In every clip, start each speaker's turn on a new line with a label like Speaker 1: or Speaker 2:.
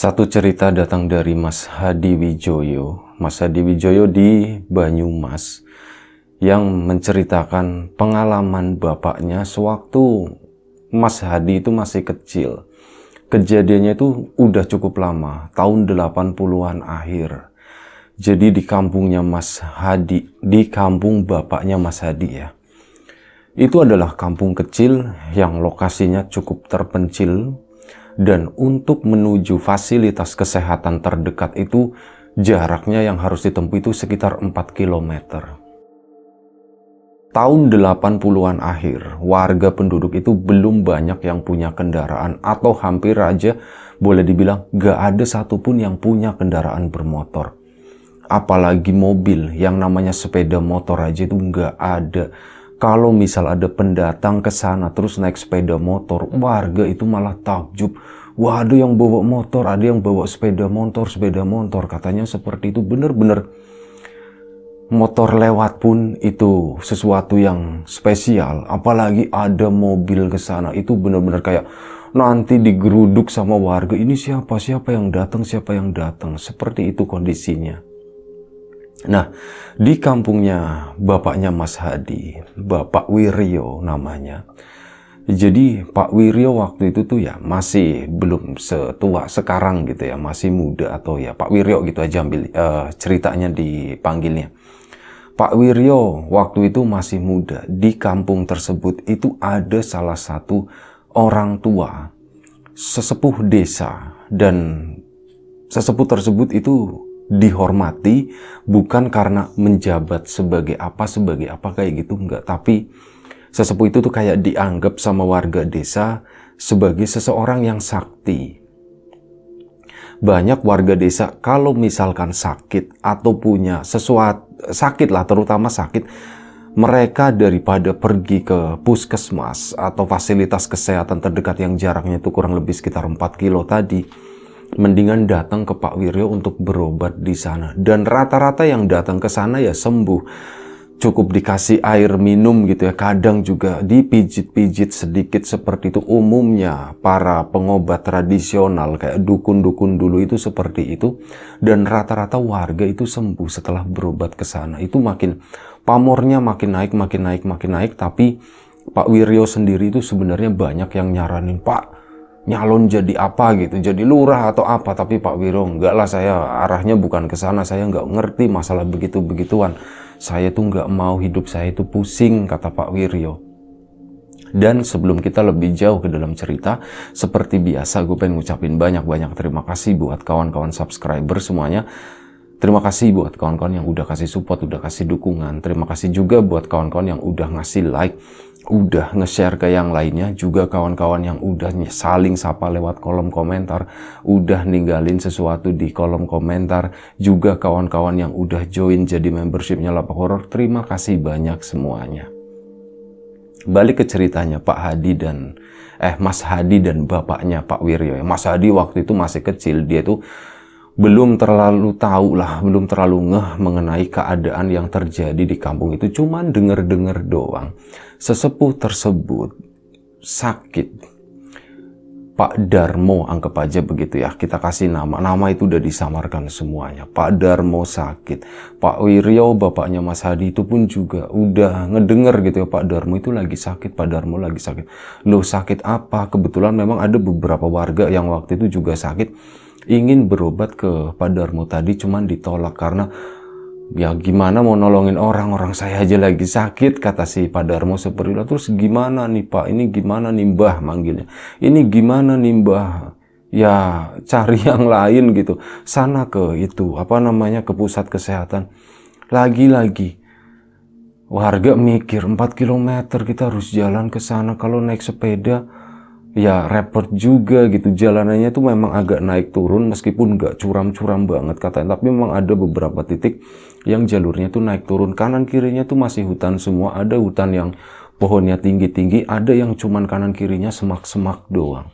Speaker 1: Satu cerita datang dari Mas Hadi Wijoyo, Mas Hadi Wijoyo di Banyumas yang menceritakan pengalaman bapaknya sewaktu Mas Hadi itu masih kecil. Kejadiannya itu udah cukup lama, tahun 80-an akhir. Jadi di kampungnya Mas Hadi, di kampung bapaknya Mas Hadi ya. Itu adalah kampung kecil yang lokasinya cukup terpencil, dan untuk menuju fasilitas kesehatan terdekat itu jaraknya yang harus ditempuh itu sekitar 4 km. Tahun 80-an akhir, warga penduduk itu belum banyak yang punya kendaraan atau hampir aja boleh dibilang gak ada satupun yang punya kendaraan bermotor. Apalagi mobil, yang namanya sepeda motor aja itu gak ada kalau misal ada pendatang ke sana terus naik sepeda motor, warga itu malah takjub. Waduh, yang bawa motor, ada yang bawa sepeda motor, sepeda motor. Katanya seperti itu Bener-bener motor lewat pun itu sesuatu yang spesial. Apalagi ada mobil ke sana itu bener-bener kayak nanti digeruduk sama warga. Ini siapa siapa yang datang, siapa yang datang. Seperti itu kondisinya. Nah, di kampungnya bapaknya Mas Hadi, Bapak Wirio namanya. Jadi Pak Wirio waktu itu tuh ya masih belum setua sekarang gitu ya, masih muda atau ya Pak Wirio gitu aja ambil uh, ceritanya dipanggilnya. Pak Wirio waktu itu masih muda. Di kampung tersebut itu ada salah satu orang tua sesepuh desa dan sesepuh tersebut itu dihormati bukan karena menjabat sebagai apa sebagai apa kayak gitu enggak tapi sesepuh itu tuh kayak dianggap sama warga desa sebagai seseorang yang sakti banyak warga desa kalau misalkan sakit atau punya sesuatu sakit lah terutama sakit mereka daripada pergi ke puskesmas atau fasilitas kesehatan terdekat yang jaraknya itu kurang lebih sekitar 4 kilo tadi mendingan datang ke Pak Wirjo untuk berobat di sana. Dan rata-rata yang datang ke sana ya sembuh. Cukup dikasih air minum gitu ya. Kadang juga dipijit-pijit sedikit seperti itu. Umumnya para pengobat tradisional kayak dukun-dukun dulu itu seperti itu. Dan rata-rata warga itu sembuh setelah berobat ke sana. Itu makin pamornya makin naik, makin naik, makin naik. Tapi Pak Wirjo sendiri itu sebenarnya banyak yang nyaranin, Pak nyalon jadi apa gitu, jadi lurah atau apa. Tapi Pak Wiro, enggak lah saya arahnya bukan ke sana, saya enggak ngerti masalah begitu-begituan. Saya tuh enggak mau hidup saya itu pusing, kata Pak Wiryo. Dan sebelum kita lebih jauh ke dalam cerita, seperti biasa gue pengen ngucapin banyak-banyak terima kasih buat kawan-kawan subscriber semuanya. Terima kasih buat kawan-kawan yang udah kasih support, udah kasih dukungan. Terima kasih juga buat kawan-kawan yang udah ngasih like, udah nge-share ke yang lainnya, juga kawan-kawan yang udah saling sapa lewat kolom komentar, udah ninggalin sesuatu di kolom komentar, juga kawan-kawan yang udah join jadi membershipnya Lapak Horor, terima kasih banyak semuanya. Balik ke ceritanya Pak Hadi dan eh Mas Hadi dan bapaknya Pak Wiryo. Ya. Mas Hadi waktu itu masih kecil, dia tuh belum terlalu tahu lah, belum terlalu ngeh mengenai keadaan yang terjadi di kampung itu. Cuman denger-denger doang. Sesepuh tersebut sakit. Pak Darmo anggap aja begitu ya. Kita kasih nama. Nama itu udah disamarkan semuanya. Pak Darmo sakit. Pak Wiryo bapaknya Mas Hadi itu pun juga udah ngedenger gitu ya Pak Darmo itu lagi sakit, Pak Darmo lagi sakit. Loh sakit apa? Kebetulan memang ada beberapa warga yang waktu itu juga sakit ingin berobat ke Pak tadi cuman ditolak karena ya gimana mau nolongin orang orang saya aja lagi sakit kata si Pak seperti itu terus gimana nih Pak ini gimana nih mbah manggilnya ini gimana nih mbah ya cari yang lain gitu sana ke itu apa namanya ke pusat kesehatan lagi-lagi warga mikir 4 km kita harus jalan ke sana kalau naik sepeda ya repot juga gitu jalanannya tuh memang agak naik turun meskipun nggak curam-curam banget katanya tapi memang ada beberapa titik yang jalurnya tuh naik turun kanan kirinya tuh masih hutan semua ada hutan yang pohonnya tinggi-tinggi ada yang cuman kanan kirinya semak-semak doang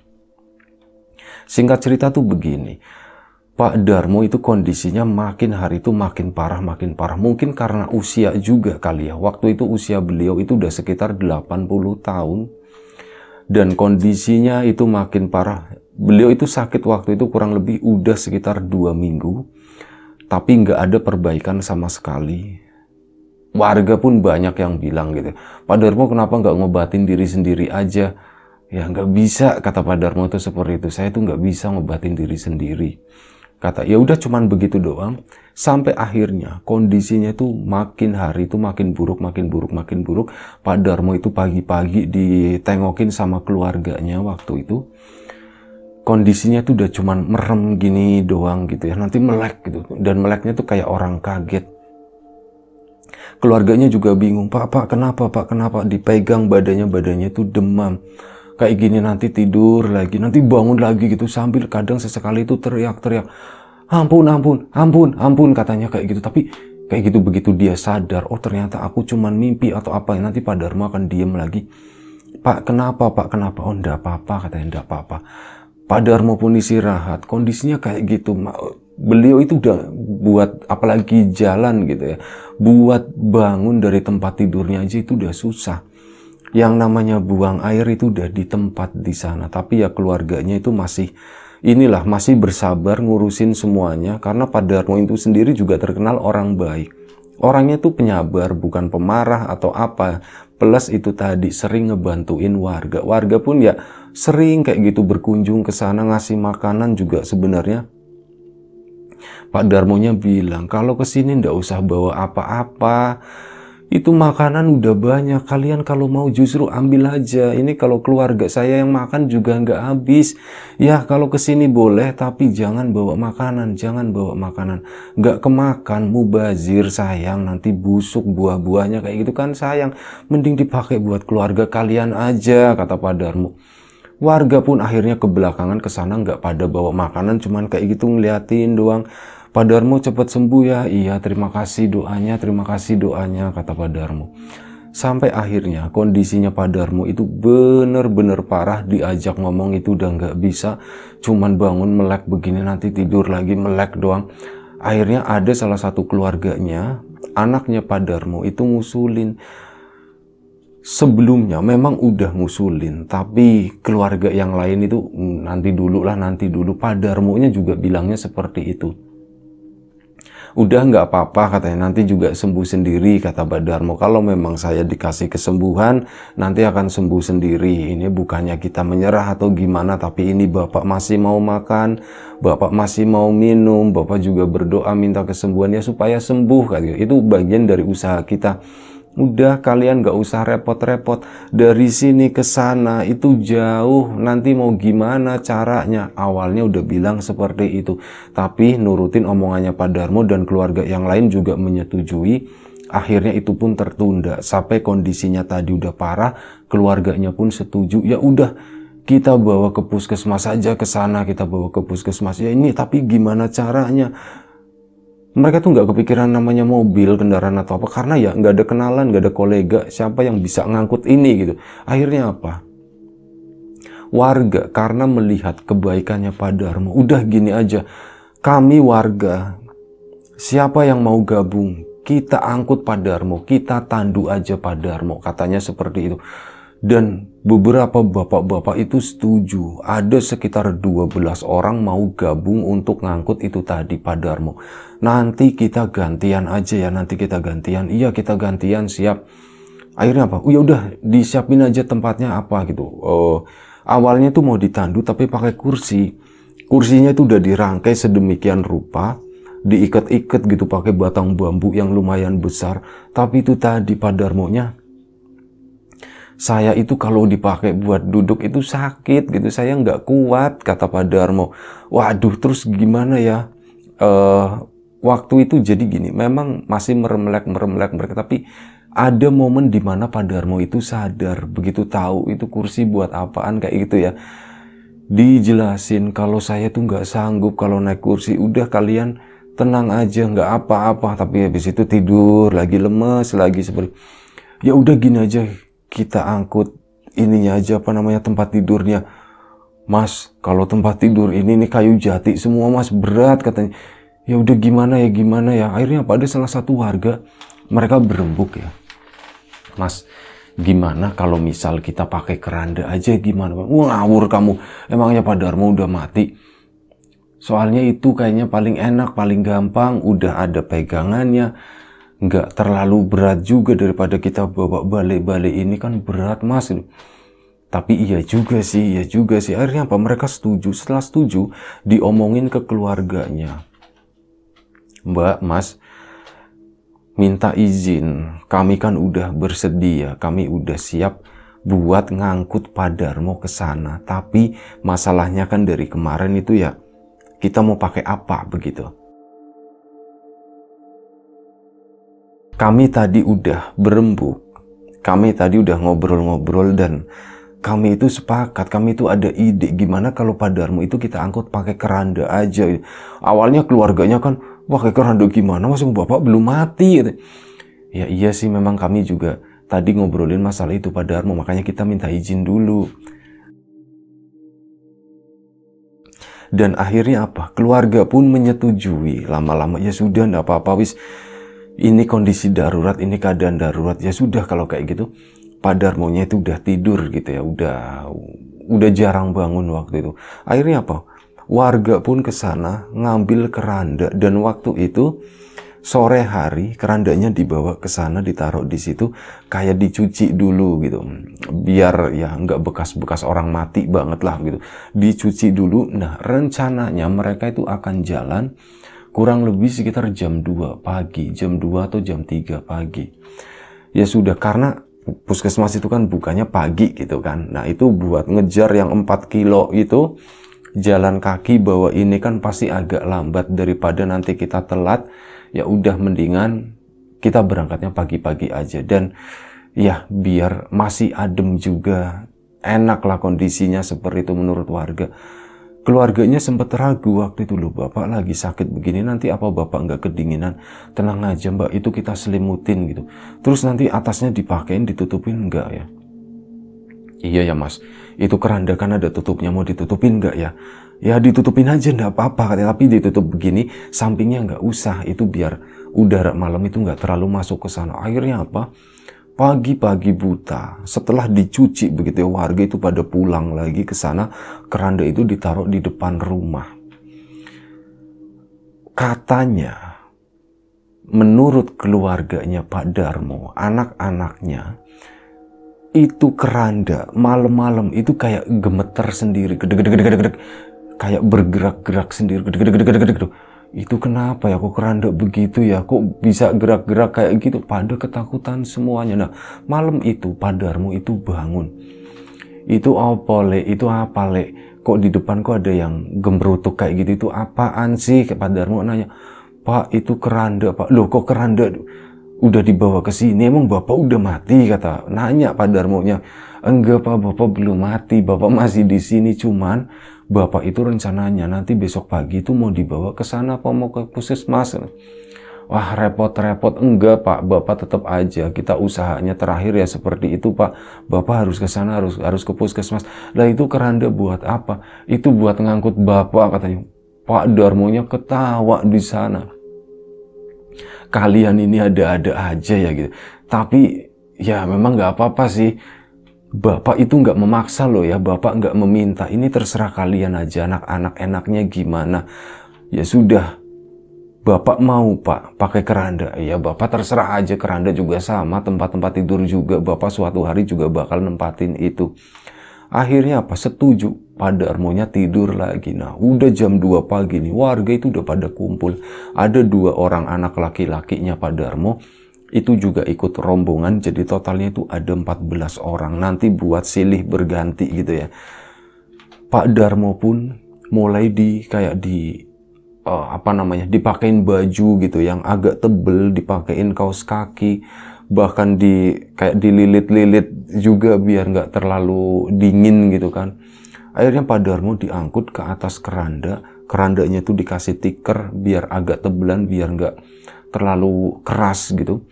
Speaker 1: singkat cerita tuh begini Pak Darmo itu kondisinya makin hari itu makin parah, makin parah. Mungkin karena usia juga kali ya. Waktu itu usia beliau itu udah sekitar 80 tahun dan kondisinya itu makin parah. Beliau itu sakit waktu itu kurang lebih udah sekitar dua minggu, tapi nggak ada perbaikan sama sekali. Warga pun banyak yang bilang gitu, Pak Darmo kenapa nggak ngobatin diri sendiri aja? Ya nggak bisa, kata Pak Darmo itu seperti itu. Saya itu nggak bisa ngobatin diri sendiri kata ya udah cuman begitu doang sampai akhirnya kondisinya itu makin hari itu makin buruk makin buruk makin buruk Pak Darmo itu pagi-pagi ditengokin sama keluarganya waktu itu kondisinya tuh udah cuman merem gini doang gitu ya nanti melek gitu dan meleknya tuh kayak orang kaget keluarganya juga bingung pak pak kenapa pak kenapa dipegang badannya badannya tuh demam kayak gini nanti tidur lagi, nanti bangun lagi gitu sambil kadang sesekali itu teriak-teriak, ampun, ampun, ampun, ampun katanya kayak gitu. Tapi kayak gitu begitu dia sadar, oh ternyata aku cuman mimpi atau apa, ya, nanti Pak Dharma akan diem lagi. Pak kenapa, Pak kenapa? Oh enggak apa-apa katanya, enggak apa-apa. Pak Darmo pun istirahat, kondisinya kayak gitu. Beliau itu udah buat apalagi jalan gitu ya, buat bangun dari tempat tidurnya aja itu udah susah yang namanya buang air itu udah di tempat di sana, tapi ya keluarganya itu masih inilah masih bersabar ngurusin semuanya karena Pak Darmo itu sendiri juga terkenal orang baik. Orangnya itu penyabar, bukan pemarah atau apa. Plus itu tadi sering ngebantuin warga. Warga pun ya sering kayak gitu berkunjung ke sana ngasih makanan juga sebenarnya. Pak Darmonya bilang kalau kesini ndak usah bawa apa-apa itu makanan udah banyak kalian kalau mau justru ambil aja ini kalau keluarga saya yang makan juga nggak habis ya kalau kesini boleh tapi jangan bawa makanan jangan bawa makanan nggak kemakan mubazir sayang nanti busuk buah-buahnya kayak gitu kan sayang mending dipakai buat keluarga kalian aja kata padarmu warga pun akhirnya kebelakangan kesana nggak pada bawa makanan cuman kayak gitu ngeliatin doang Pak Darmo cepat sembuh ya. Iya, terima kasih doanya, terima kasih doanya, kata Pak Darmo. Sampai akhirnya kondisinya Pak Darmo itu bener-bener parah diajak ngomong itu udah nggak bisa. Cuman bangun melek begini nanti tidur lagi melek doang. Akhirnya ada salah satu keluarganya, anaknya Pak Darmo itu ngusulin sebelumnya memang udah ngusulin tapi keluarga yang lain itu hmm, nanti dulu lah nanti dulu padarmunya juga bilangnya seperti itu udah nggak apa-apa katanya nanti juga sembuh sendiri kata Badarmo kalau memang saya dikasih kesembuhan nanti akan sembuh sendiri ini bukannya kita menyerah atau gimana tapi ini Bapak masih mau makan Bapak masih mau minum Bapak juga berdoa minta kesembuhannya supaya sembuh katanya itu bagian dari usaha kita Udah kalian gak usah repot-repot dari sini ke sana itu jauh nanti mau gimana caranya awalnya udah bilang seperti itu tapi nurutin omongannya Pak Darmo dan keluarga yang lain juga menyetujui akhirnya itu pun tertunda sampai kondisinya tadi udah parah keluarganya pun setuju ya udah kita bawa ke puskesmas aja ke sana kita bawa ke puskesmas ya ini tapi gimana caranya mereka tuh nggak kepikiran namanya mobil, kendaraan atau apa karena ya nggak ada kenalan, nggak ada kolega siapa yang bisa ngangkut ini gitu. Akhirnya apa? Warga karena melihat kebaikannya Pak Darmo, udah gini aja. Kami warga, siapa yang mau gabung? Kita angkut Pak Darmo, kita tandu aja Pak Darmo, katanya seperti itu. Dan Beberapa bapak-bapak itu setuju. Ada sekitar 12 orang mau gabung untuk ngangkut itu tadi Pak Darmo. Nanti kita gantian aja ya, nanti kita gantian. Iya kita gantian siap. Akhirnya apa? Oh, ya udah disiapin aja tempatnya apa gitu. Uh, awalnya tuh mau ditandu tapi pakai kursi. Kursinya itu udah dirangkai sedemikian rupa diikat-ikat gitu pakai batang bambu yang lumayan besar. Tapi itu tadi Padarmonya saya itu kalau dipakai buat duduk itu sakit gitu saya nggak kuat kata Pak Darmo waduh terus gimana ya uh, waktu itu jadi gini memang masih meremlek meremlek mereka tapi ada momen dimana Pak Darmo itu sadar begitu tahu itu kursi buat apaan kayak gitu ya dijelasin kalau saya tuh nggak sanggup kalau naik kursi udah kalian tenang aja nggak apa-apa tapi habis itu tidur lagi lemes lagi seperti ya udah gini aja kita angkut ininya aja apa namanya tempat tidurnya. Mas, kalau tempat tidur ini nih kayu jati semua mas berat katanya. Ya udah gimana ya gimana ya. Akhirnya pada salah satu warga mereka berembuk ya. Mas, gimana kalau misal kita pakai keranda aja gimana? Wah ngawur kamu. Emangnya Pak Darmo udah mati? Soalnya itu kayaknya paling enak, paling gampang, udah ada pegangannya, nggak terlalu berat juga daripada kita bawa balik-balik ini kan berat mas tapi iya juga sih iya juga sih akhirnya apa mereka setuju setelah setuju diomongin ke keluarganya mbak mas minta izin kami kan udah bersedia kami udah siap buat ngangkut Padarmo ke sana tapi masalahnya kan dari kemarin itu ya kita mau pakai apa begitu kami tadi udah berembuk, kami tadi udah ngobrol-ngobrol dan kami itu sepakat, kami itu ada ide gimana kalau padarmu itu kita angkut pakai keranda aja. Awalnya keluarganya kan, pakai keranda gimana, masih bapak belum mati. Gitu. Ya iya sih memang kami juga tadi ngobrolin masalah itu padarmu, makanya kita minta izin dulu. Dan akhirnya apa? Keluarga pun menyetujui. Lama-lama ya sudah, ndak apa-apa, wis ini kondisi darurat, ini keadaan darurat. Ya sudah kalau kayak gitu, padar maunya itu udah tidur gitu ya, udah udah jarang bangun waktu itu. Akhirnya apa? Warga pun ke sana ngambil keranda dan waktu itu sore hari kerandanya dibawa ke sana ditaruh di situ kayak dicuci dulu gitu biar ya nggak bekas-bekas orang mati banget lah gitu dicuci dulu nah rencananya mereka itu akan jalan kurang lebih sekitar jam 2 pagi, jam 2 atau jam 3 pagi. Ya sudah karena puskesmas itu kan bukannya pagi gitu kan. Nah, itu buat ngejar yang 4 kilo itu jalan kaki bawa ini kan pasti agak lambat daripada nanti kita telat. Ya udah mendingan kita berangkatnya pagi-pagi aja dan ya biar masih adem juga. Enaklah kondisinya seperti itu menurut warga. Keluarganya sempat ragu waktu itu loh, bapak lagi sakit begini, nanti apa bapak nggak kedinginan? Tenang aja mbak, itu kita selimutin gitu. Terus nanti atasnya dipakein, ditutupin nggak ya? Iya ya mas, itu keranda kan ada tutupnya, mau ditutupin nggak ya? Ya ditutupin aja nggak apa-apa, tapi ditutup begini, sampingnya nggak usah, itu biar udara malam itu nggak terlalu masuk ke sana. Akhirnya apa? pagi-pagi buta setelah dicuci begitu ya warga itu pada pulang lagi ke sana keranda itu ditaruh di depan rumah katanya menurut keluarganya Pak Darmo anak-anaknya itu keranda malam-malam itu kayak gemeter sendiri gede-gede-gede-gede-gede kayak bergerak-gerak sendiri gede-gede-gede-gede-gede itu kenapa ya kok keranda begitu ya kok bisa gerak-gerak kayak gitu pada ketakutan semuanya nah malam itu padarmu itu bangun itu apa le itu apa le kok di depan kok ada yang gemerutuk kayak gitu itu apaan sih padarmu nanya pak itu keranda pak loh kok keranda udah dibawa ke sini emang bapak udah mati kata nanya padarmunya enggak pak bapak belum mati bapak masih di sini cuman Bapak itu rencananya nanti besok pagi itu mau dibawa ke sana apa mau ke puskesmas? Wah repot-repot enggak Pak, Bapak tetap aja kita usahanya terakhir ya seperti itu Pak. Bapak harus ke sana harus harus ke puskesmas. Lah itu keranda buat apa? Itu buat ngangkut Bapak katanya. Pak Darmonya ketawa di sana. Kalian ini ada-ada aja ya gitu. Tapi ya memang nggak apa-apa sih Bapak itu nggak memaksa loh ya, Bapak nggak meminta. Ini terserah kalian aja, anak-anak enaknya gimana. Ya sudah, Bapak mau pak pakai keranda. Ya Bapak terserah aja, keranda juga sama, tempat-tempat tidur juga. Bapak suatu hari juga bakal nempatin itu. Akhirnya apa? Setuju. Pada armonya tidur lagi. Nah, udah jam 2 pagi nih. Warga itu udah pada kumpul. Ada dua orang anak laki-lakinya pada Darmo itu juga ikut rombongan jadi totalnya itu ada 14 orang nanti buat silih berganti gitu ya Pak Darmo pun mulai di kayak di uh, apa namanya dipakein baju gitu yang agak tebel dipakein kaos kaki bahkan di kayak dililit-lilit juga biar nggak terlalu dingin gitu kan akhirnya Pak Darmo diangkut ke atas keranda kerandanya tuh dikasih tikar biar agak tebelan biar nggak terlalu keras gitu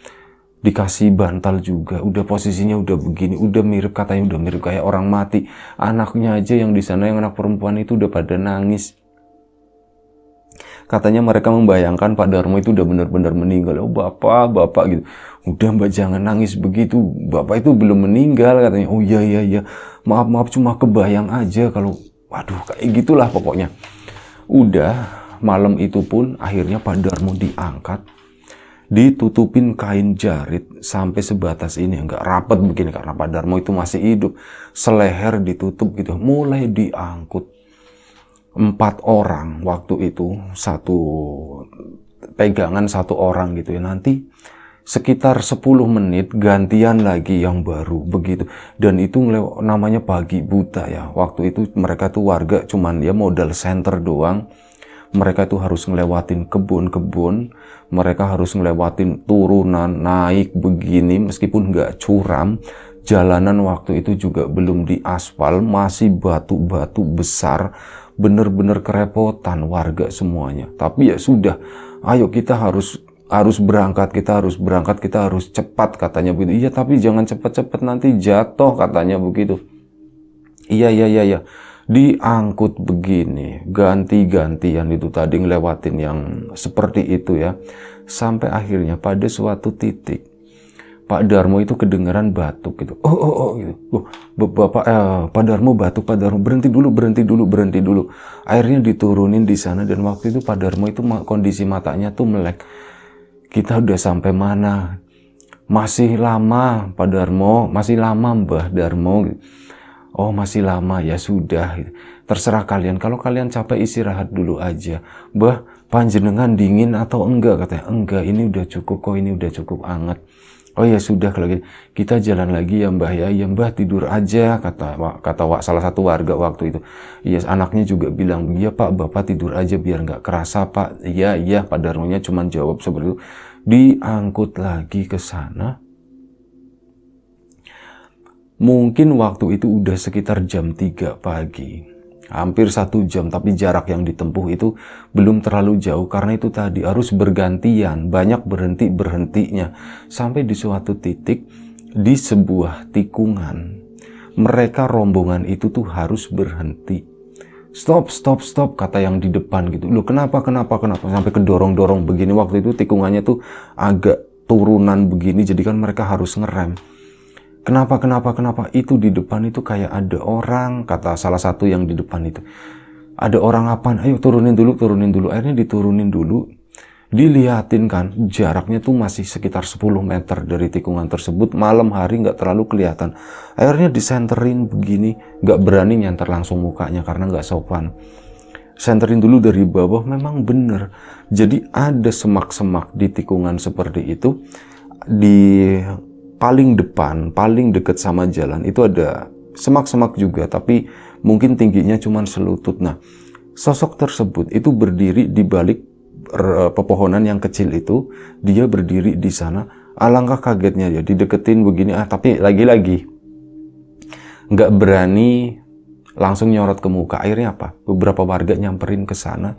Speaker 1: dikasih bantal juga udah posisinya udah begini udah mirip katanya udah mirip kayak orang mati anaknya aja yang di sana yang anak perempuan itu udah pada nangis katanya mereka membayangkan Pak Darmo itu udah benar-benar meninggal oh bapak bapak gitu udah mbak jangan nangis begitu bapak itu belum meninggal katanya oh iya iya iya maaf maaf cuma kebayang aja kalau waduh kayak gitulah pokoknya udah malam itu pun akhirnya Pak Darmo diangkat ditutupin kain jarit sampai sebatas ini enggak rapet begini karena Pak Darmo itu masih hidup seleher ditutup gitu mulai diangkut empat orang waktu itu satu pegangan satu orang gitu ya nanti sekitar 10 menit gantian lagi yang baru begitu dan itu namanya pagi buta ya waktu itu mereka tuh warga cuman ya modal center doang mereka itu harus ngelewatin kebun-kebun, mereka harus ngelewatin turunan, naik begini, meskipun nggak curam, jalanan waktu itu juga belum diaspal, masih batu-batu besar, bener-bener kerepotan warga semuanya. Tapi ya sudah, ayo kita harus harus berangkat, kita harus berangkat, kita harus cepat katanya begitu. Iya, tapi jangan cepat-cepat nanti jatuh katanya begitu. Iya, iya, iya, iya diangkut begini, ganti-gantian itu tadi ngelewatin yang seperti itu ya. Sampai akhirnya pada suatu titik Pak Darmo itu kedengeran batuk gitu. Oh, oh, oh gitu. Oh, Bapak eh, Pak Darmo batuk, Pak Darmo berhenti dulu, berhenti dulu, berhenti dulu. Akhirnya diturunin di sana dan waktu itu Pak Darmo itu kondisi matanya tuh melek. Kita udah sampai mana? Masih lama Pak Darmo, masih lama Mbah Darmo gitu Oh masih lama ya sudah terserah kalian kalau kalian capek istirahat dulu aja bah panjenengan dingin atau enggak katanya enggak ini udah cukup kok ini udah cukup anget oh ya sudah kalau gitu kita jalan lagi ya mbah ya ya mbah tidur aja kata kata wak, salah satu warga waktu itu Iya yes, anaknya juga bilang ya pak bapak tidur aja biar nggak kerasa pak ya ya pak Darmonya cuma jawab seperti itu diangkut lagi ke sana Mungkin waktu itu udah sekitar jam 3 pagi. Hampir satu jam, tapi jarak yang ditempuh itu belum terlalu jauh karena itu tadi harus bergantian, banyak berhenti-berhentinya. Sampai di suatu titik, di sebuah tikungan, mereka rombongan itu tuh harus berhenti. Stop, stop, stop, kata yang di depan gitu. Loh kenapa, kenapa, kenapa, sampai kedorong-dorong begini. Waktu itu tikungannya tuh agak turunan begini, jadi kan mereka harus ngerem Kenapa, kenapa, kenapa? Itu di depan itu kayak ada orang, kata salah satu yang di depan itu. Ada orang apa? Ayo turunin dulu, turunin dulu. Akhirnya diturunin dulu. Dilihatin kan, jaraknya tuh masih sekitar 10 meter dari tikungan tersebut. Malam hari nggak terlalu kelihatan. Akhirnya disenterin begini, nggak berani nyantar langsung mukanya karena nggak sopan. Senterin dulu dari bawah, memang bener. Jadi ada semak-semak di tikungan seperti itu. Di paling depan, paling dekat sama jalan itu ada semak-semak juga, tapi mungkin tingginya cuma selutut. Nah, sosok tersebut itu berdiri di balik er, pepohonan yang kecil itu, dia berdiri di sana. Alangkah kagetnya dia ya, dideketin begini, ah tapi lagi-lagi nggak berani langsung nyorot ke muka. Akhirnya apa? Beberapa warga nyamperin ke sana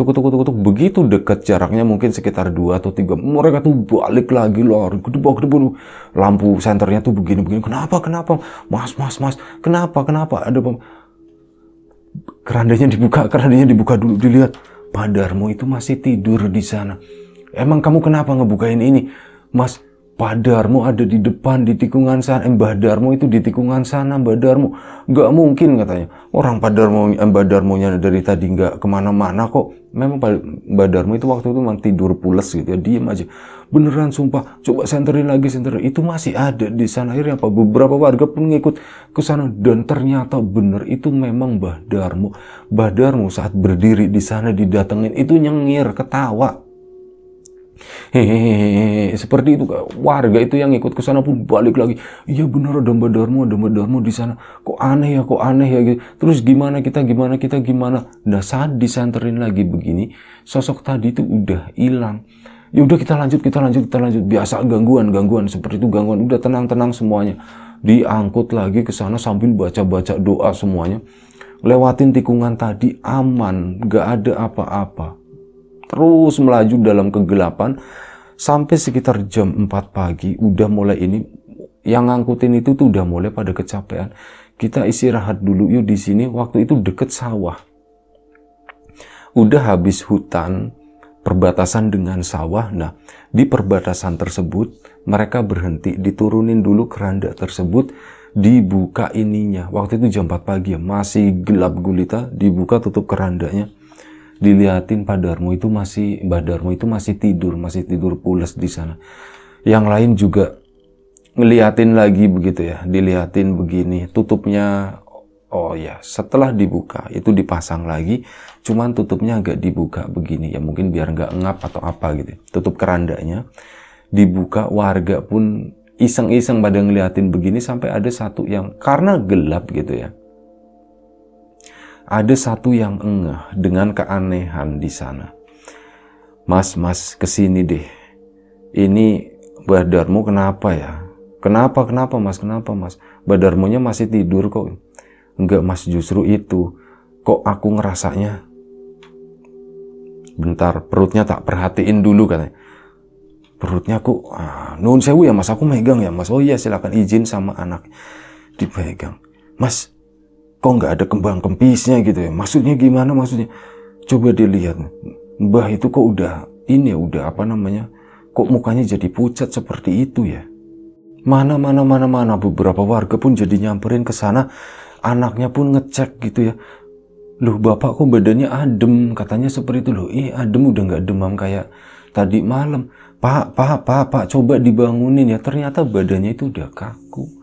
Speaker 1: tuk tuk tuk tuk begitu dekat jaraknya mungkin sekitar dua atau tiga mereka tuh balik lagi lor gedebok gedebok lampu senternya tuh begini begini kenapa kenapa mas mas mas kenapa kenapa ada pem... kerandanya dibuka kerandanya dibuka dulu dilihat padarmu itu masih tidur di sana emang kamu kenapa ngebukain ini mas Padarmu ada di depan, di tikungan sana. Mbah eh, Darmo itu di tikungan sana, Mbah Darmo. Nggak mungkin katanya. Orang Padarmo, Mbah eh, Darmonya dari tadi nggak kemana-mana kok. Memang Mbah Darmo itu waktu itu memang tidur pules gitu ya, diem aja. Beneran sumpah, coba senterin lagi, senterin. Itu masih ada di sana. Akhirnya apa? Beberapa warga pun ngikut ke sana. Dan ternyata bener itu memang Mbah Darmo. Mbah Darmo saat berdiri di sana didatengin itu nyengir, ketawa. Hehehe, seperti itu warga itu yang ikut ke sana pun balik lagi iya benar domba Dharma domba darmo di sana kok aneh ya kok aneh ya gitu terus gimana kita gimana kita gimana nah saat disanterin lagi begini sosok tadi itu udah hilang ya udah kita lanjut kita lanjut kita lanjut biasa gangguan gangguan seperti itu gangguan udah tenang tenang semuanya diangkut lagi ke sana sambil baca baca doa semuanya lewatin tikungan tadi aman gak ada apa-apa terus melaju dalam kegelapan Sampai sekitar jam 4 pagi udah mulai ini yang ngangkutin itu tuh udah mulai pada kecapean. Kita istirahat dulu yuk di sini waktu itu deket sawah. Udah habis hutan, perbatasan dengan sawah. Nah, di perbatasan tersebut mereka berhenti diturunin dulu keranda tersebut dibuka ininya. Waktu itu jam 4 pagi ya, masih gelap gulita, dibuka tutup kerandanya dilihatin Pak Darmo itu masih Mbah Darmo itu masih tidur masih tidur pulas di sana yang lain juga ngeliatin lagi begitu ya dilihatin begini tutupnya oh ya setelah dibuka itu dipasang lagi cuman tutupnya agak dibuka begini ya mungkin biar nggak ngap atau apa gitu tutup kerandanya dibuka warga pun iseng-iseng pada ngeliatin begini sampai ada satu yang karena gelap gitu ya ada satu yang engah dengan keanehan di sana. Mas, mas, kesini deh. Ini badarmu kenapa ya? Kenapa, kenapa mas, kenapa mas? Badarmunya masih tidur kok. Enggak mas, justru itu. Kok aku ngerasanya? Bentar, perutnya tak perhatiin dulu katanya. Perutnya aku, ah, nun sewu ya mas, aku megang ya mas. Oh iya silakan izin sama anak. Dipegang. Mas, kok nggak ada kembang kempisnya gitu ya maksudnya gimana maksudnya coba dilihat mbah itu kok udah ini ya, udah apa namanya kok mukanya jadi pucat seperti itu ya mana mana mana mana beberapa warga pun jadi nyamperin ke sana anaknya pun ngecek gitu ya loh bapak kok badannya adem katanya seperti itu loh ih eh, adem udah nggak demam kayak tadi malam pak pak pak pak coba dibangunin ya ternyata badannya itu udah kaku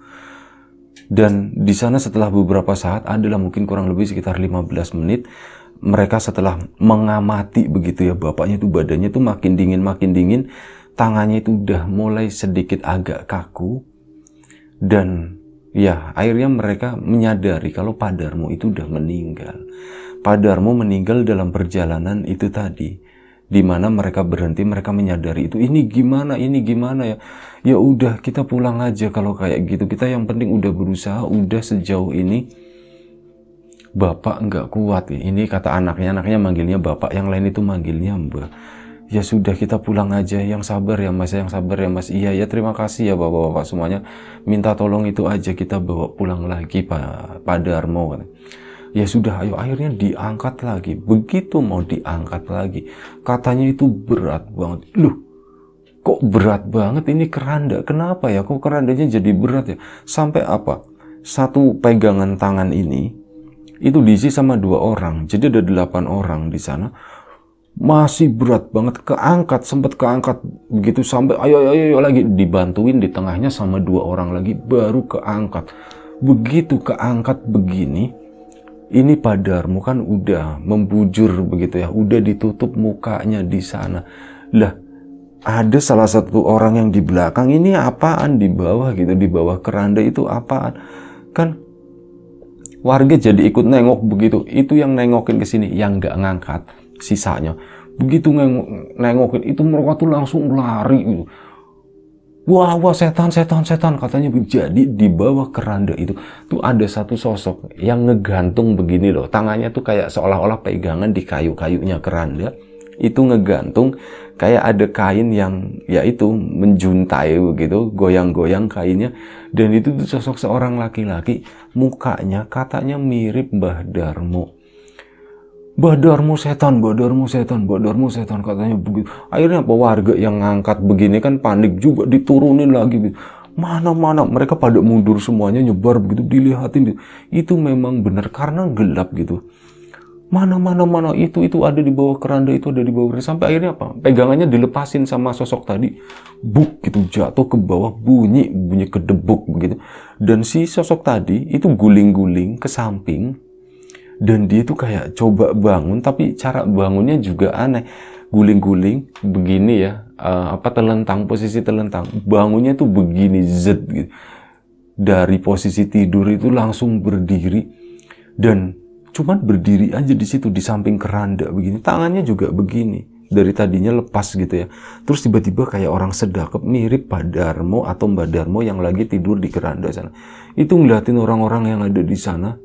Speaker 1: dan di sana setelah beberapa saat adalah mungkin kurang lebih sekitar 15 menit mereka setelah mengamati begitu ya bapaknya itu badannya itu makin dingin makin dingin tangannya itu udah mulai sedikit agak kaku dan ya akhirnya mereka menyadari kalau padarmu itu udah meninggal padarmu meninggal dalam perjalanan itu tadi di mana mereka berhenti, mereka menyadari itu ini gimana, ini gimana ya. Ya udah kita pulang aja kalau kayak gitu. Kita yang penting udah berusaha, udah sejauh ini bapak nggak kuat. Ya. Ini kata anaknya, anaknya manggilnya bapak, yang lain itu manggilnya mbak. Ya sudah kita pulang aja, yang sabar ya mas, yang sabar ya mas. Iya ya terima kasih ya bapak-bapak semuanya. Minta tolong itu aja kita bawa pulang lagi Pak Pak Darmo ya sudah ayo akhirnya diangkat lagi begitu mau diangkat lagi katanya itu berat banget loh kok berat banget ini keranda kenapa ya kok kerandanya jadi berat ya sampai apa satu pegangan tangan ini itu diisi sama dua orang jadi ada delapan orang di sana masih berat banget keangkat sempat keangkat begitu sampai ayo ayo ayo lagi dibantuin di tengahnya sama dua orang lagi baru keangkat begitu keangkat begini ini padarmu kan udah membujur begitu ya, udah ditutup mukanya di sana. Lah, ada salah satu orang yang di belakang ini apaan di bawah gitu, di bawah keranda itu apaan? Kan warga jadi ikut nengok begitu. Itu yang nengokin ke sini, yang nggak ngangkat sisanya. Begitu nengok, nengokin itu mereka tuh langsung lari gitu wah wah setan setan setan katanya jadi di bawah keranda itu tuh ada satu sosok yang ngegantung begini loh tangannya tuh kayak seolah-olah pegangan di kayu-kayunya keranda itu ngegantung kayak ada kain yang yaitu menjuntai begitu goyang-goyang kainnya dan itu tuh sosok seorang laki-laki mukanya katanya mirip Mbah Darmo bodormu setan, bodormu setan, bodormu setan katanya begitu. Akhirnya apa warga yang ngangkat begini kan panik juga diturunin lagi gitu. Mana-mana mereka pada mundur semuanya nyebar begitu dilihatin gitu. itu memang benar karena gelap gitu. Mana mana mana itu itu ada di bawah keranda itu ada di bawah keranda sampai akhirnya apa? Pegangannya dilepasin sama sosok tadi. Buk gitu jatuh ke bawah bunyi bunyi kedebuk begitu. Dan si sosok tadi itu guling-guling ke samping dan dia tuh kayak coba bangun tapi cara bangunnya juga aneh guling-guling begini ya uh, apa telentang posisi telentang bangunnya tuh begini zet gitu dari posisi tidur itu langsung berdiri dan cuman berdiri aja di situ di samping keranda begini tangannya juga begini dari tadinya lepas gitu ya terus tiba-tiba kayak orang sedakep mirip Pak Darmo atau Mbak Darmo yang lagi tidur di keranda sana itu ngeliatin orang-orang yang ada di sana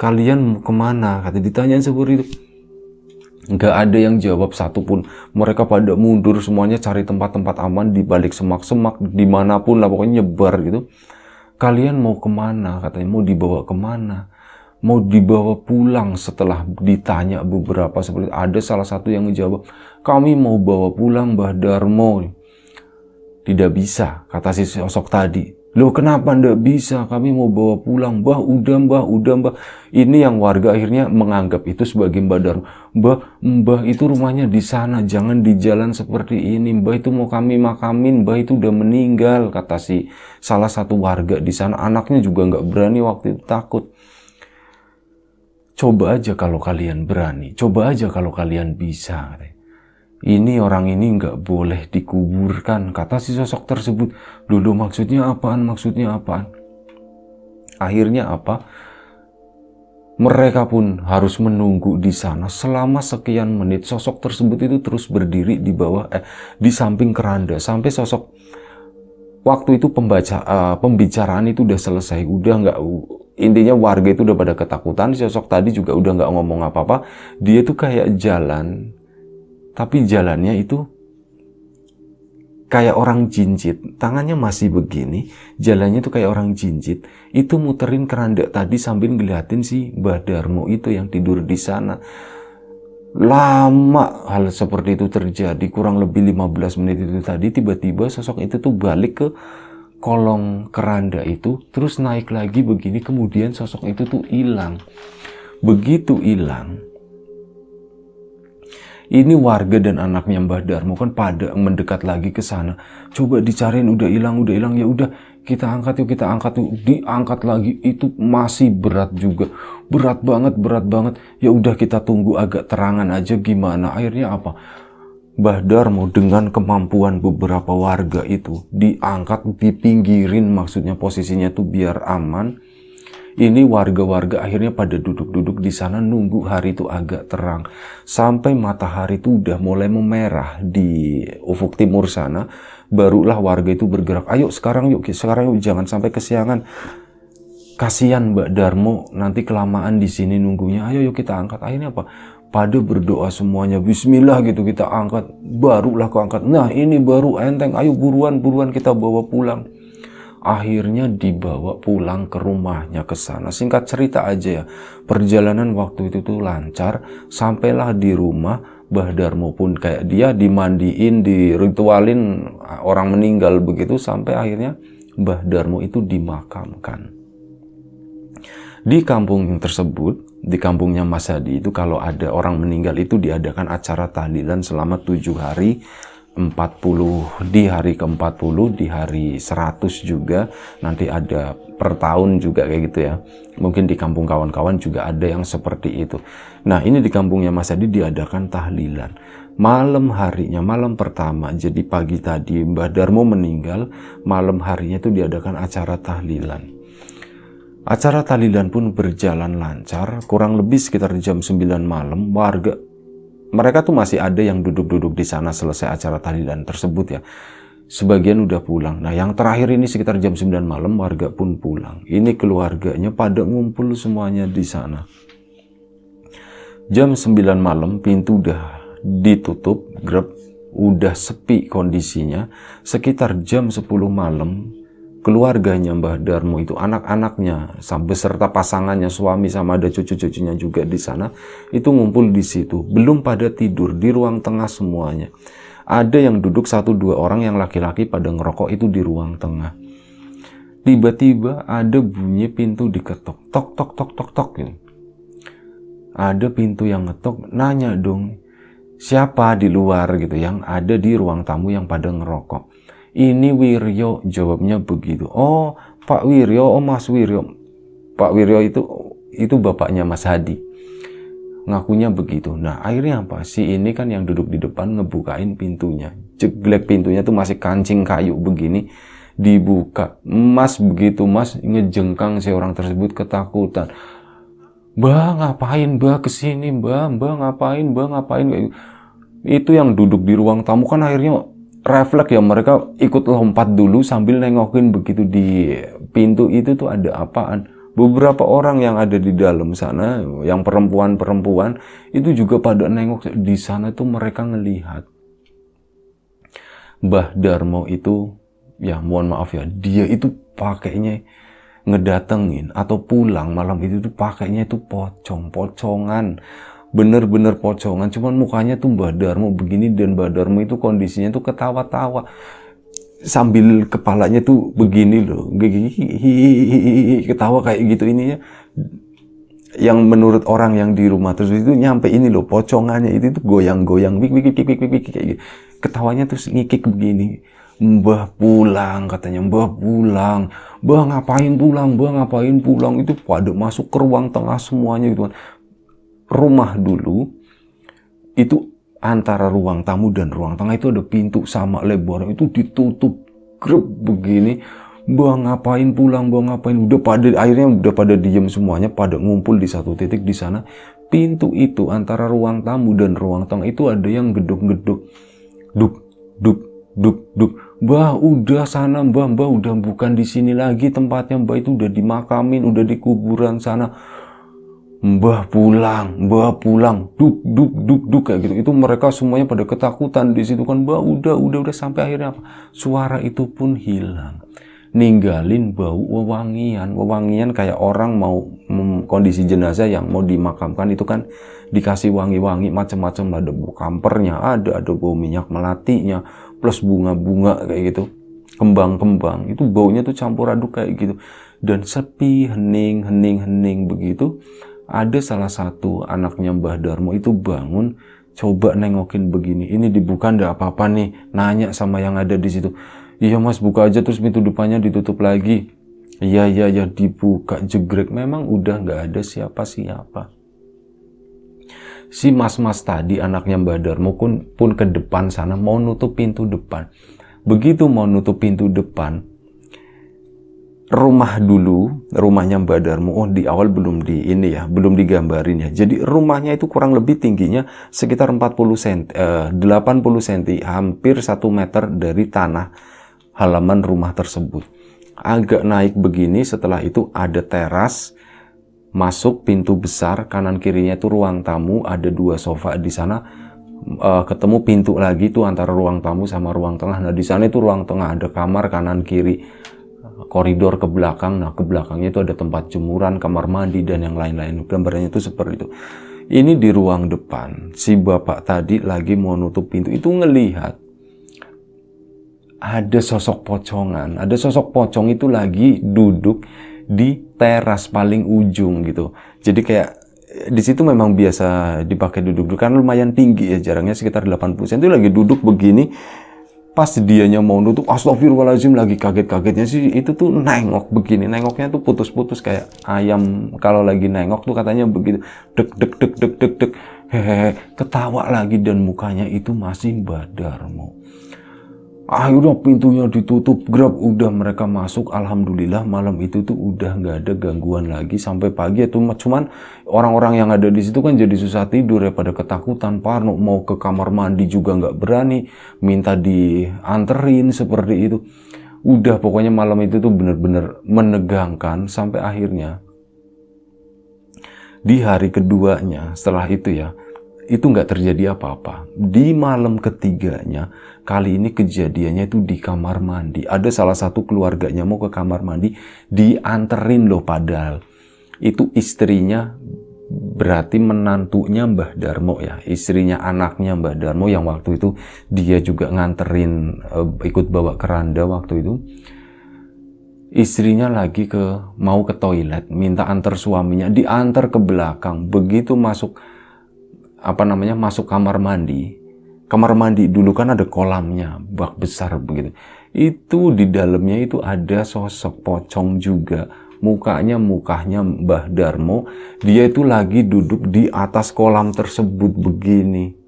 Speaker 1: kalian kemana kata ditanyain seperti itu nggak ada yang jawab satupun mereka pada mundur semuanya cari tempat-tempat aman di balik semak-semak dimanapun lah pokoknya nyebar gitu kalian mau kemana katanya mau dibawa kemana mau dibawa pulang setelah ditanya beberapa seperti itu. ada salah satu yang menjawab kami mau bawa pulang Mbah Darmo tidak bisa kata si sosok tadi Loh kenapa ndak bisa kami mau bawa pulang Mbah udah Mbah udah Mbah ini yang warga akhirnya menganggap itu sebagai Mbah Daru Mbah Mbah itu rumahnya di sana jangan di jalan seperti ini Mbah itu mau kami makamin Mbah itu udah meninggal kata si salah satu warga di sana anaknya juga nggak berani waktu itu takut Coba aja kalau kalian berani coba aja kalau kalian bisa katanya ini orang ini nggak boleh dikuburkan, kata si sosok tersebut. Dodo maksudnya apaan? Maksudnya apaan? Akhirnya apa? Mereka pun harus menunggu di sana selama sekian menit. Sosok tersebut itu terus berdiri di bawah, eh, di samping keranda sampai sosok waktu itu pembaca uh, pembicaraan itu udah selesai, udah nggak intinya warga itu udah pada ketakutan. Sosok tadi juga udah nggak ngomong apa-apa. Dia tuh kayak jalan tapi jalannya itu kayak orang jinjit, tangannya masih begini, jalannya tuh kayak orang jinjit, itu muterin keranda tadi sambil ngeliatin si badarmu itu yang tidur di sana. Lama hal seperti itu terjadi, kurang lebih 15 menit itu tadi, tiba-tiba sosok itu tuh balik ke kolong keranda itu, terus naik lagi begini, kemudian sosok itu tuh hilang. Begitu hilang, ini warga dan anaknya Mbah Darmo kan pada mendekat lagi ke sana. Coba dicariin udah hilang, udah hilang ya udah kita angkat yuk, kita angkat yuk, diangkat lagi itu masih berat juga. Berat banget, berat banget. Ya udah kita tunggu agak terangan aja gimana. Akhirnya apa? Mbah Darmo dengan kemampuan beberapa warga itu diangkat, dipinggirin maksudnya posisinya tuh biar aman ini warga-warga akhirnya pada duduk-duduk di sana nunggu hari itu agak terang. Sampai matahari itu udah mulai memerah di ufuk timur sana. Barulah warga itu bergerak. Ayo sekarang yuk, sekarang yuk jangan sampai kesiangan. Kasihan Mbak Darmo nanti kelamaan di sini nunggunya. Ayo yuk kita angkat. Akhirnya apa? pada berdoa semuanya bismillah gitu kita angkat barulah angkat. nah ini baru enteng ayo buruan buruan kita bawa pulang akhirnya dibawa pulang ke rumahnya ke sana. Singkat cerita aja ya, perjalanan waktu itu tuh lancar, sampailah di rumah Mbah Darmo pun kayak dia dimandiin, diritualin orang meninggal begitu sampai akhirnya Mbah Darmo itu dimakamkan. Di kampung tersebut, di kampungnya Mas Hadi itu kalau ada orang meninggal itu diadakan acara tahlilan selama tujuh hari 40 di hari ke-40 di hari 100 juga nanti ada per tahun juga kayak gitu ya mungkin di kampung kawan-kawan juga ada yang seperti itu nah ini di kampungnya Mas Adi diadakan tahlilan malam harinya malam pertama jadi pagi tadi Mbah Darmo meninggal malam harinya itu diadakan acara tahlilan acara tahlilan pun berjalan lancar kurang lebih sekitar jam 9 malam warga mereka tuh masih ada yang duduk-duduk di sana selesai acara tahlilan tersebut ya. Sebagian udah pulang. Nah, yang terakhir ini sekitar jam 9 malam warga pun pulang. Ini keluarganya pada ngumpul semuanya di sana. Jam 9 malam pintu udah ditutup, grab udah sepi kondisinya. Sekitar jam 10 malam keluarganya Mbah Darmo itu, anak-anaknya, beserta pasangannya, suami sama ada cucu-cucunya juga di sana, itu ngumpul di situ. Belum pada tidur, di ruang tengah semuanya. Ada yang duduk satu dua orang yang laki-laki pada ngerokok itu di ruang tengah. Tiba-tiba ada bunyi pintu diketok, tok tok tok tok tok ini Ada pintu yang ngetok, nanya dong siapa di luar gitu yang ada di ruang tamu yang pada ngerokok ini Wiryo jawabnya begitu oh Pak Wiryo oh Mas Wiryo Pak Wiryo itu itu bapaknya Mas Hadi ngakunya begitu nah akhirnya apa sih ini kan yang duduk di depan ngebukain pintunya jeglek pintunya tuh masih kancing kayu begini dibuka Mas begitu Mas ngejengkang si orang tersebut ketakutan Mbak ngapain mbak kesini mbak mbak ngapain mbak ngapain itu yang duduk di ruang tamu kan akhirnya refleks ya mereka ikut lompat dulu sambil nengokin begitu di pintu itu tuh ada apaan beberapa orang yang ada di dalam sana yang perempuan-perempuan itu juga pada nengok di sana tuh mereka ngelihat Mbah Darmo itu ya mohon maaf ya dia itu pakainya ngedatengin atau pulang malam itu tuh pakainya itu pocong pocongan bener-bener pocongan cuman mukanya tuh badarmu begini dan badarmu itu kondisinya tuh ketawa-tawa sambil kepalanya tuh begini loh ketawa kayak gitu ininya yang menurut orang yang di rumah terus itu nyampe ini loh pocongannya itu tuh goyang-goyang gitu. ketawanya terus ngikik begini Mbah pulang katanya Mbah pulang Mbah ngapain pulang Mbah ngapain pulang itu pada masuk ke ruang tengah semuanya gitu kan rumah dulu itu antara ruang tamu dan ruang tengah itu ada pintu sama lebar itu ditutup grup begini Bang ngapain pulang, bang ngapain udah pada akhirnya udah pada diem semuanya pada ngumpul di satu titik di sana pintu itu antara ruang tamu dan ruang tengah itu ada yang geduk-geduk duk duk duk duk Mbah udah sana mbah mbah udah bukan di sini lagi tempatnya mbah itu udah dimakamin udah di kuburan sana Mbah pulang, Mbah pulang, duk duk duk duk kayak gitu. Itu mereka semuanya pada ketakutan di situ kan. Mbah udah udah udah sampai akhirnya apa? Suara itu pun hilang. Ninggalin bau wewangian, wewangian kayak orang mau mm, kondisi jenazah yang mau dimakamkan itu kan dikasih wangi-wangi macam-macam ada bau kampernya, ada ada bau minyak melatinya, plus bunga-bunga kayak gitu, kembang-kembang. Itu baunya tuh campur aduk kayak gitu dan sepi, hening, hening, hening begitu ada salah satu anaknya Mbah Darmo itu bangun coba nengokin begini ini dibuka ndak apa-apa nih nanya sama yang ada di situ iya mas buka aja terus pintu depannya ditutup lagi iya iya ya dibuka jegrek memang udah nggak ada siapa-siapa si mas-mas tadi anaknya Mbah Darmo pun, pun ke depan sana mau nutup pintu depan begitu mau nutup pintu depan rumah dulu, rumahnya Mbak Darmo, oh di awal belum di ini ya, belum digambarin ya. Jadi rumahnya itu kurang lebih tingginya sekitar 40 cm, eh, 80 cm, hampir 1 meter dari tanah halaman rumah tersebut. Agak naik begini, setelah itu ada teras, masuk pintu besar, kanan kirinya itu ruang tamu, ada dua sofa di sana, uh, ketemu pintu lagi tuh antara ruang tamu sama ruang tengah. Nah di sana itu ruang tengah ada kamar kanan kiri koridor ke belakang. Nah, ke belakangnya itu ada tempat jemuran, kamar mandi, dan yang lain-lain. Gambarnya itu seperti itu. Ini di ruang depan. Si bapak tadi lagi mau nutup pintu. Itu ngelihat ada sosok pocongan. Ada sosok pocong itu lagi duduk di teras paling ujung gitu. Jadi kayak di situ memang biasa dipakai duduk, duduk karena lumayan tinggi ya jarangnya sekitar 80 cm itu lagi duduk begini pas dianya mau nutup astagfirullahaladzim lagi kaget-kagetnya sih itu tuh nengok begini nengoknya tuh putus-putus kayak ayam kalau lagi nengok tuh katanya begitu dek dek dek dek dek dek hehehe ketawa lagi dan mukanya itu masih badar mau akhirnya pintunya ditutup grab udah mereka masuk alhamdulillah malam itu tuh udah nggak ada gangguan lagi sampai pagi itu ya, cuman orang-orang yang ada di situ kan jadi susah tidur ya pada ketakutan parno mau ke kamar mandi juga nggak berani minta dianterin seperti itu udah pokoknya malam itu tuh bener-bener menegangkan sampai akhirnya di hari keduanya setelah itu ya itu nggak terjadi apa-apa. Di malam ketiganya, kali ini kejadiannya itu di kamar mandi. Ada salah satu keluarganya mau ke kamar mandi, dianterin loh padahal. Itu istrinya berarti menantunya Mbah Darmo ya. Istrinya anaknya Mbah Darmo yang waktu itu dia juga nganterin eh, ikut bawa keranda waktu itu istrinya lagi ke mau ke toilet minta antar suaminya diantar ke belakang begitu masuk apa namanya masuk kamar mandi kamar mandi dulu kan ada kolamnya bak besar begitu itu di dalamnya itu ada sosok pocong juga mukanya mukanya Mbah Darmo dia itu lagi duduk di atas kolam tersebut begini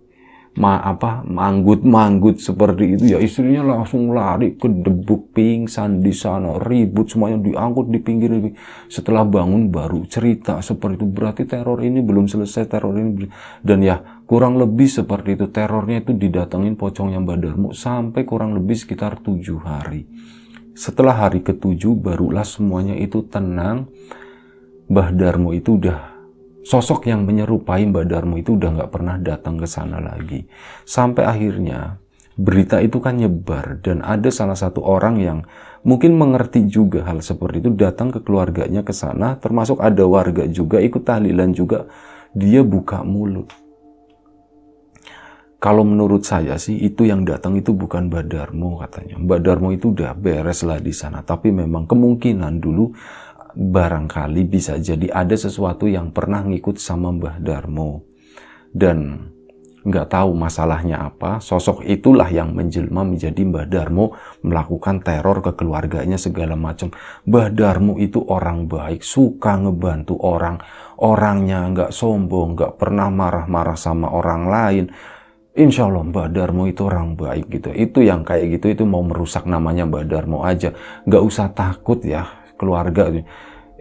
Speaker 1: ma apa manggut-manggut seperti itu ya istrinya langsung lari ke debuk pingsan di sana ribut semuanya diangkut di pinggir setelah bangun baru cerita seperti itu berarti teror ini belum selesai teror ini dan ya kurang lebih seperti itu terornya itu didatengin pocong yang badarmu sampai kurang lebih sekitar tujuh hari setelah hari ketujuh barulah semuanya itu tenang Bah Darmo itu udah Sosok yang menyerupai Mbak Darmo itu udah nggak pernah datang ke sana lagi. Sampai akhirnya berita itu kan nyebar dan ada salah satu orang yang mungkin mengerti juga hal seperti itu datang ke keluarganya ke sana termasuk ada warga juga ikut tahlilan juga dia buka mulut. Kalau menurut saya sih itu yang datang itu bukan Badarmo katanya. Badarmo itu udah beres lah di sana tapi memang kemungkinan dulu barangkali bisa jadi ada sesuatu yang pernah ngikut sama Mbah Darmo. Dan nggak tahu masalahnya apa, sosok itulah yang menjelma menjadi Mbah Darmo melakukan teror ke keluarganya segala macam. Mbah Darmo itu orang baik, suka ngebantu orang, orangnya nggak sombong, nggak pernah marah-marah sama orang lain. Insya Allah Mbah Darmo itu orang baik gitu. Itu yang kayak gitu itu mau merusak namanya Mbah Darmo aja. Nggak usah takut ya keluarga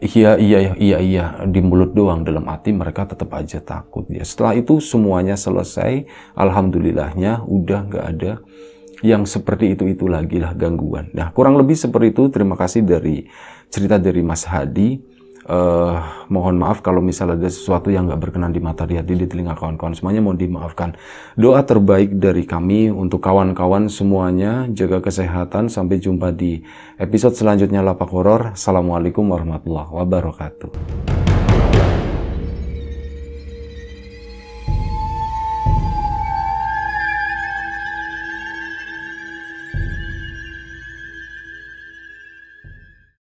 Speaker 1: Iya, iya, iya, iya, di mulut doang, dalam hati mereka tetap aja takut. Ya, setelah itu semuanya selesai, alhamdulillahnya udah nggak ada yang seperti itu-itu lagi lah gangguan. Nah, kurang lebih seperti itu. Terima kasih dari cerita dari Mas Hadi uh, mohon maaf kalau misalnya ada sesuatu yang nggak berkenan di mata, di hati, di telinga kawan-kawan semuanya mohon dimaafkan. Doa terbaik dari kami untuk kawan-kawan semuanya, jaga kesehatan, sampai jumpa di episode selanjutnya Lapak Horor. Assalamualaikum warahmatullahi wabarakatuh.